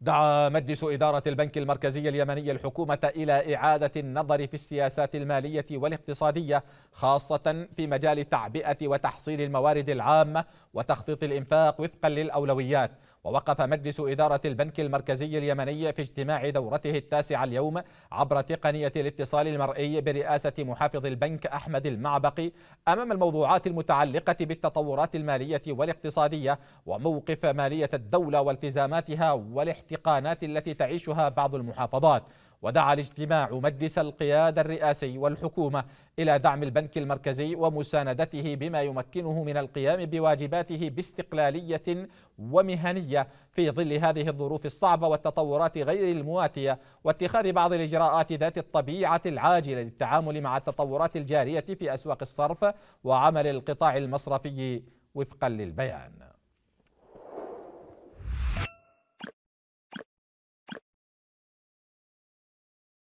دعا مجلس إدارة البنك المركزي اليمني الحكومة إلى إعادة النظر في السياسات المالية والاقتصادية خاصة في مجال تعبئة وتحصيل الموارد العامة وتخطيط الإنفاق وفقا للأولويات ووقف مجلس إدارة البنك المركزي اليمني في اجتماع دورته التاسعة اليوم عبر تقنية الاتصال المرئي برئاسة محافظ البنك أحمد المعبقي أمام الموضوعات المتعلقة بالتطورات المالية والاقتصادية وموقف مالية الدولة والتزاماتها والاحتقانات التي تعيشها بعض المحافظات ودعا الاجتماع مجلس القيادة الرئاسي والحكومة إلى دعم البنك المركزي ومساندته بما يمكنه من القيام بواجباته باستقلالية ومهنية في ظل هذه الظروف الصعبة والتطورات غير المواتية واتخاذ بعض الإجراءات ذات الطبيعة العاجلة للتعامل مع التطورات الجارية في أسواق الصرف وعمل القطاع المصرفي وفقا للبيان